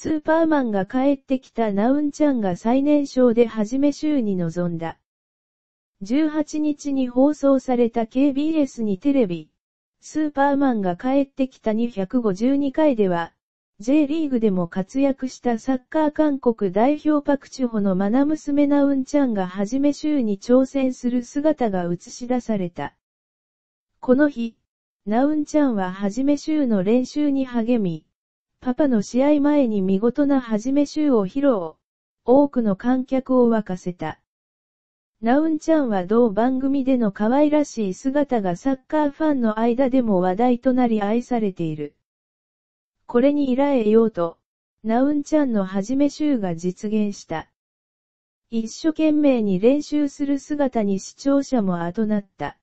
スーパーマンが帰ってきたナウンちゃんが最年少で初め週に臨んだ。18日に放送された KBS にテレビ、スーパーマンが帰ってきた252回では、J リーグでも活躍したサッカー韓国代表パクチュホのマナ娘ナウンちゃんが初め週に挑戦する姿が映し出された。この日、ナウンちゃんは初め週の練習に励み、パパの試合前に見事な始め集を披露。多くの観客を沸かせた。ナウンちゃんは同番組での可愛らしい姿がサッカーファンの間でも話題となり愛されている。これに依頼えようと、ナウンちゃんの始め集が実現した。一生懸命に練習する姿に視聴者も後なった。